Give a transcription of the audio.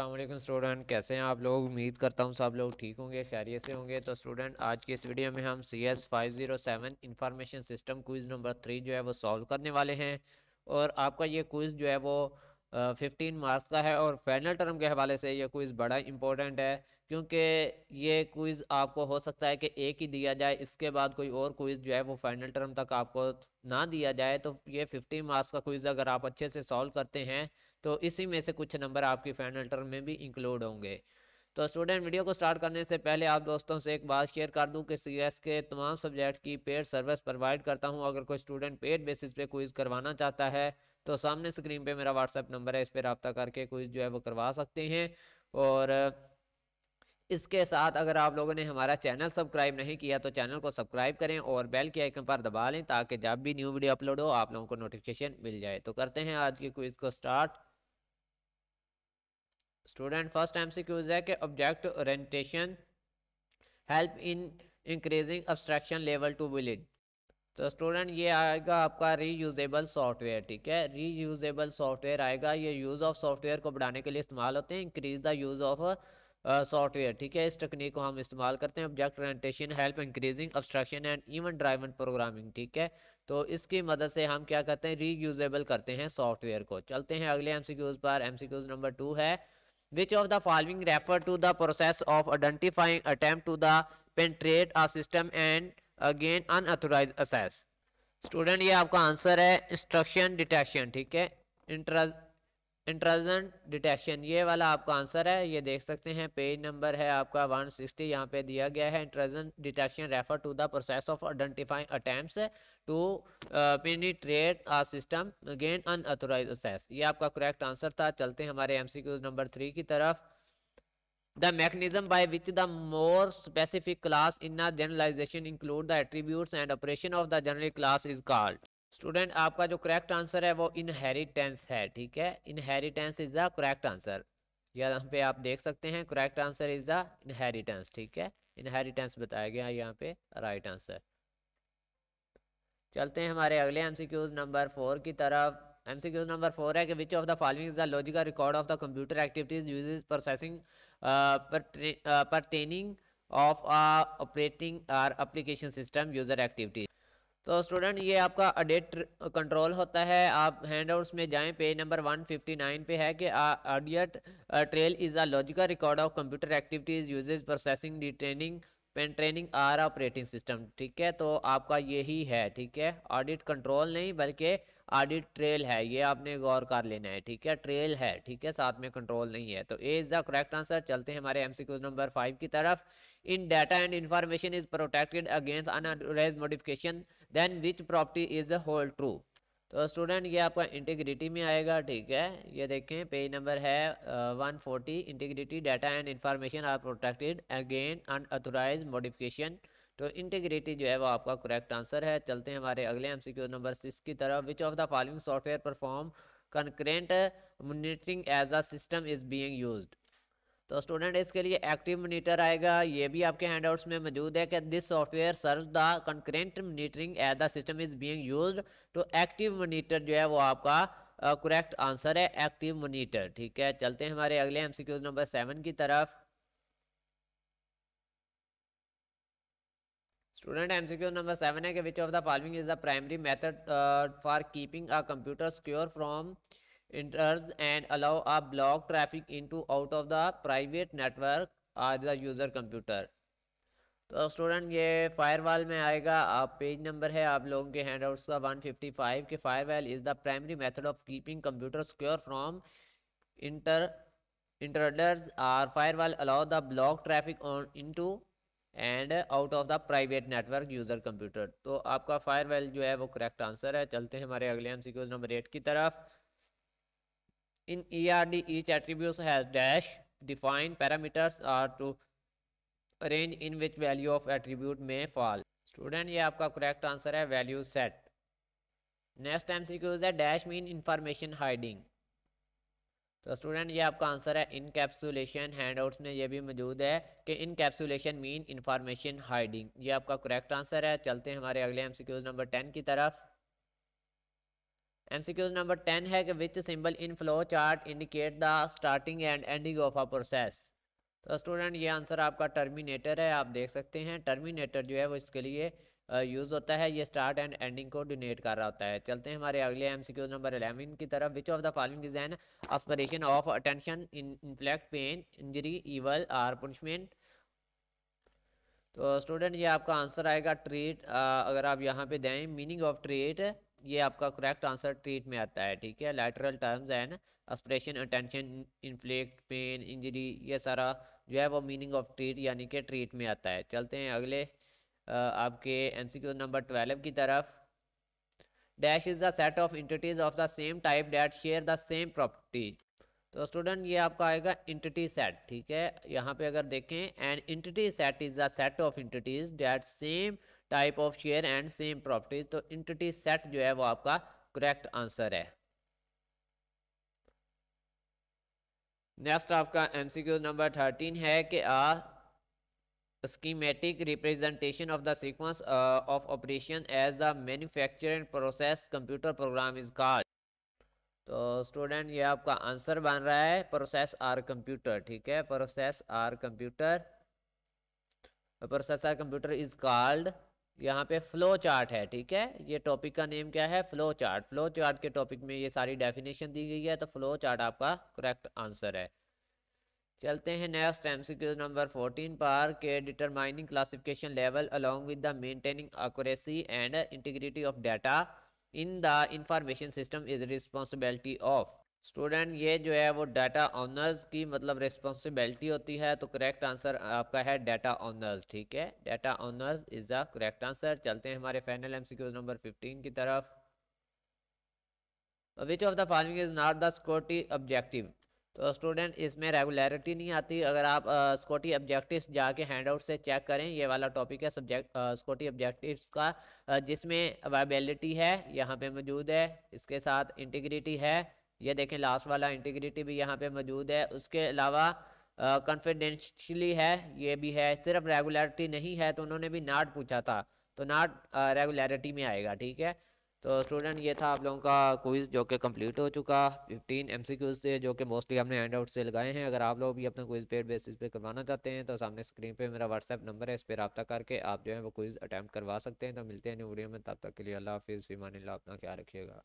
अल्लाम स्टूडेंट कैसे हैं आप लोग उम्मीद करता हूँ सब लोग ठीक होंगे खैरियत से होंगे तो स्टूडेंट आज की इस वीडियो में हम C S five zero seven information system quiz number three जो है वो सॉल्व करने वाले हैं और आपका ये क्विज़ जो है वो फिफ्टीन मार्क्स का है और फाइनल टर्म के हवाले से ये क्विज़ बड़ा इंपॉर्टेंट है क्योंकि ये क्विज़ आपको हो सकता है कि एक ही दिया जाए इसके बाद कोई और क्विज़ जो है वो फाइनल टर्म तक आपको ना दिया जाए तो ये फिफ्टीन मार्क्स का क्विज़ अगर आप अच्छे से सॉल्व करते हैं तो इसी में से कुछ नंबर आपकी फाइनल टर्म में भी इंक्लूड होंगे तो स्टूडेंट वीडियो को स्टार्ट करने से पहले आप दोस्तों से एक बात शेयर कर दूं कि सी के तमाम सब्जेक्ट की पेड सर्विस प्रोवाइड करता हूं अगर कोई स्टूडेंट पेड बेसिस पे क्विज़ करवाना चाहता है तो सामने स्क्रीन पे मेरा व्हाट्सएप नंबर है इस पर रबता करके क्विज़ जो है वो करवा सकते हैं और इसके साथ अगर आप लोगों ने हमारा चैनल सब्सक्राइब नहीं किया तो चैनल को सब्सक्राइब करें और बेल के आइकन पर दबा लें ताकि जब भी न्यू वीडियो अपलोड हो आप लोगों को नोटिफिकेशन मिल जाए तो करते हैं आज की क्विज़ को स्टार्ट स्टूडेंट फर्स्ट क्यूज है कि object orientation help in increasing abstraction level to valid तो स्टूडेंट ये आएगा आपका रीयूजेबल सॉफ्टवेयर ठीक है रीयूजेबल सॉफ्टवेयर आएगा ये यूज़ ऑफ सॉफ्टवेयर को बढ़ाने के लिए इस्तेमाल होते हैं increase the use of software ठीक है इस टेक्निक को हम इस्तेमाल करते हैं object orientation help increasing abstraction and even driven programming ठीक है तो इसकी मदद से हम क्या करते हैं रीयूजेबल करते हैं सॉफ्टवेयर को चलते हैं अगले एमसीक्यूज पर एमसीक्यूज नंबर टू है which of the following refer to the process of identifying attempt to the penetrate a system and again unauthorise access student ये आपका आंसर है इंस्ट्रक्शन डिटेक्शन ठीक है इंट्रजन डिटेक्शन ये वाला आपका आंसर है ये देख सकते हैं पेज नंबर है आपका 160 सिक्सटी यहाँ पे दिया गया है intrusion detection refer to the process of identifying attempts to penetrate a system again unauthorise access ये आपका करेक्ट आंसर था चलते हैं हमारे एम नंबर थ्री की तरफ the mechanism by which the more specific class in the generalization include the attribute and operation of the general class is called student आपका जो करेक्ट आंसर है वो इनहेरिटेंस है ठीक है inheritance is the correct answer यहाँ पे आप देख सकते हैं correct answer is the inheritance ठीक है इनहेरिटेंस बताया गया यहाँ पे राइट right आंसर चलते हैं हमारे अगले एमसीक्यूज नंबर फोर की तरफ एमसीक्यूज नंबर फोर है कि which of the following is the logical record of the computer activities usages processing pertaining of operating or application system user activities तो student ये आपका अडेट कंट्रोल होता है आप हैंड में जाएं पेज नंबर 159 पे है कि audit trail is a logical record of computer activities usages processing detraining pertaining or operating system ठीक है तो आपका यही है ठीक है ऑडिट कंट्रोल नहीं बल्कि ऑडिट ट्रेल है ये आपने गौर कर लेना है ठीक है ट्रेल है ठीक है साथ में कंट्रोल नहीं है तो A is the correct answer चलते हैं हमारे एम नंबर फाइव की तरफ in data and information is protected against अनरेज modification then which property is the whole true तो स्टूडेंट ये आपका इंटीग्रिटी में आएगा ठीक है ये देखें पेज नंबर है one forty integrity data and information are protected again unauthorise modification तो इंटीग्रिटी जो है वो आपका करेक्ट आंसर है चलते हैं हमारे अगले एमसीक्यू नंबर सिक्स की तरफ which of the following software perform concurrent monitoring as a system is being used तो स्टूडेंट इसके लिए एक्टिव मोनीटर आएगा ये भी आपके हैंडआउट्स में मौजूद है कि this software serve the concurrent monitoring as the system is being used तो एक्टिव मोनीटर जो है वो आपका करेक्ट uh, आंसर है एक्टिव मोनीटर ठीक है चलते हैं हमारे अगले एमसीक्यूज नंबर सेवन की तरफ स्टूडेंट एमसीक्यू नंबर सेवन है कि which of the following is the primary method for keeping a computer secure from enters and allow a block traffic into out of the private network or the user computer तो student ये firewall में आएगा आप page number है आप लोगों के hand outs का 155 के firewall is the primary method of keeping computer secure from inter intruders or firewall allow the block traffic on into and out of the private network user computer तो आपका firewall जो है वो correct answer है चलते हैं हमारे अगले एम नंबर एट की तरफ in E R D each attribute has dash defined parameters are to arrange in which value of attribute में फॉल स्टूडेंट ये आपका करेक्ट आंसर है value set next M C Qs है dash mean information hiding तो student ये आपका answer है इन capsulation hand outs में ये भी मौजूद है कि encapsulation mean information hiding ये आपका करेक्ट आंसर है चलते हैं हमारे अगले एमसीक्यूज नंबर टेन की तरफ एमसीक्यूज नंबर टेन है कि which symbol in flow chart indicate the starting and ending of a process तो स्टूडेंट ये आंसर आपका टर्मिनेटर है आप देख सकते हैं टर्मिनेटर जो है वो इसके लिए यूज़ होता है ये स्टार्ट एंड एंडिंग को डोनेट कर रहा होता है चलते हैं हमारे अगले M C Qs number eleven की तरफ which of the following is an expression of intention in inflict pain injury evil or punishment तो स्टूडेंट ये आपका आंसर आएगा ट्रीट अगर आप यहाँ पे दें मीनिंग ऑफ ट्रीट ये आपका करेक्ट आंसर ट्रीट में आता है ठीक है literal terms and expression intention inflict pain injury ये सारा जो है वो मीनिंग ऑफ ट्रीट यानी कि ट्रीट में आता है चलते हैं अगले आपके एमसीक्यू नंबर ट्वेल्व की तरफ dash is the set of entities of the same type that share the same property तो स्टूडेंट ये आपका आएगा इंटिटी सेट ठीक है यहाँ पे अगर देखें and entity set is the set of entities that same type of share and same properties तो इंटिटी सेट जो है वो आपका करेक्ट आंसर है नेक्स्ट आपका एमसीक्यू नंबर थर्टीन है कि a schematic representation of the sequence uh, of operation as the manufacturer and process computer program is called तो स्टूडेंट ये आपका आंसर बन रहा है प्रोसेस आर कंप्यूटर ठीक है process or computer process or computer is called यहाँ पे फ्लो चार्ट है ठीक है ये टॉपिक का नेम क्या है फ्लो चार्ट फ्लो चार्ट के टॉपिक में ये सारी डेफिनेशन दी गई है तो फ्लो चार्ट आपका करेक्ट आंसर है चलते हैं next M C number fourteen पर के determining classification level along with the maintaining accuracy and integrity of data in the information system is responsibility of student ये जो है वो डाटा ऑनर्स की मतलब रिस्पॉन्सिबिलिटी होती है तो करेक्ट आंसर आपका है डाटा ऑनर्स ठीक है data owners is the correct answer चलते हैं हमारे final M C number fifteen की तरफ which of the following is not the security objective तो स्टूडेंट इसमें रेगुलरिटी नहीं आती अगर आप स्कोटी ऑब्जेक्टिव्स जाके हैंडआउट से चेक करें ये वाला टॉपिक है सब्जेक्ट स्कोटी ऑब्जेक्टिव्स का जिसमें अवेबिलिटी है यहाँ पे मौजूद है इसके साथ इंटीग्रिटी है ये देखें लास्ट वाला इंटीग्रिटी भी यहाँ पे मौजूद है उसके अलावा कॉन्फिडेंशली है ये भी है सिर्फ रेगुलरिटी नहीं है तो उन्होंने भी नाट पूछा था तो नाट रेगुलरिटी में आएगा ठीक है तो स्टूडेंट ये था आप लोगों का क्विज़ जो कि कंप्लीट हो चुका 15 एमसीक्यूज से जो कि मोस्टली हमने हैंड आउट से लगाए हैं अगर आप लोग भी अपना क्विज़ पेड बेसिस पे करवाना चाहते हैं तो सामने स्क्रीन पे मेरा व्हाट्सएप नंबर है इस पर रबा करके आप जो है वो क्विज़ अटैम्प्ट करवा सकते हैं तो मिलते हैं वीडियो में तब तक के लिए अल्लाह हाफिज़ फिमान अपना क्या रखिएगा